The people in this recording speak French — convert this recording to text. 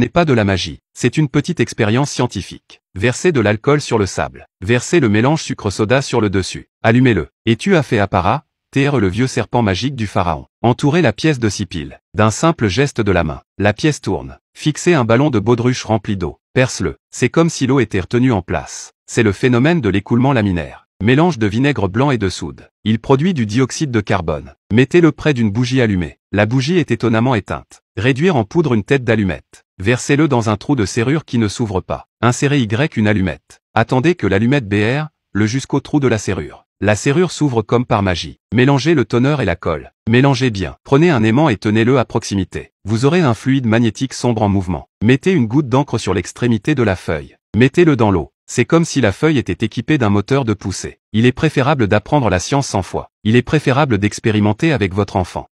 n'est pas de la magie, c'est une petite expérience scientifique. Versez de l'alcool sur le sable, versez le mélange sucre-soda sur le dessus, allumez-le, et tu as fait appara, terre le vieux serpent magique du pharaon. Entourez la pièce de six piles, d'un simple geste de la main. La pièce tourne. Fixez un ballon de baudruche rempli d'eau, perce-le, c'est comme si l'eau était retenue en place. C'est le phénomène de l'écoulement laminaire. Mélange de vinaigre blanc et de soude. Il produit du dioxyde de carbone. Mettez-le près d'une bougie allumée. La bougie est étonnamment éteinte. Réduire en poudre une tête d'allumette. Versez-le dans un trou de serrure qui ne s'ouvre pas. Insérez Y une allumette. Attendez que l'allumette BR, le jusqu'au trou de la serrure. La serrure s'ouvre comme par magie. Mélangez le toner et la colle. Mélangez bien. Prenez un aimant et tenez-le à proximité. Vous aurez un fluide magnétique sombre en mouvement. Mettez une goutte d'encre sur l'extrémité de la feuille. Mettez-le dans l'eau. C'est comme si la feuille était équipée d'un moteur de poussée. Il est préférable d'apprendre la science sans foi. Il est préférable d'expérimenter avec votre enfant.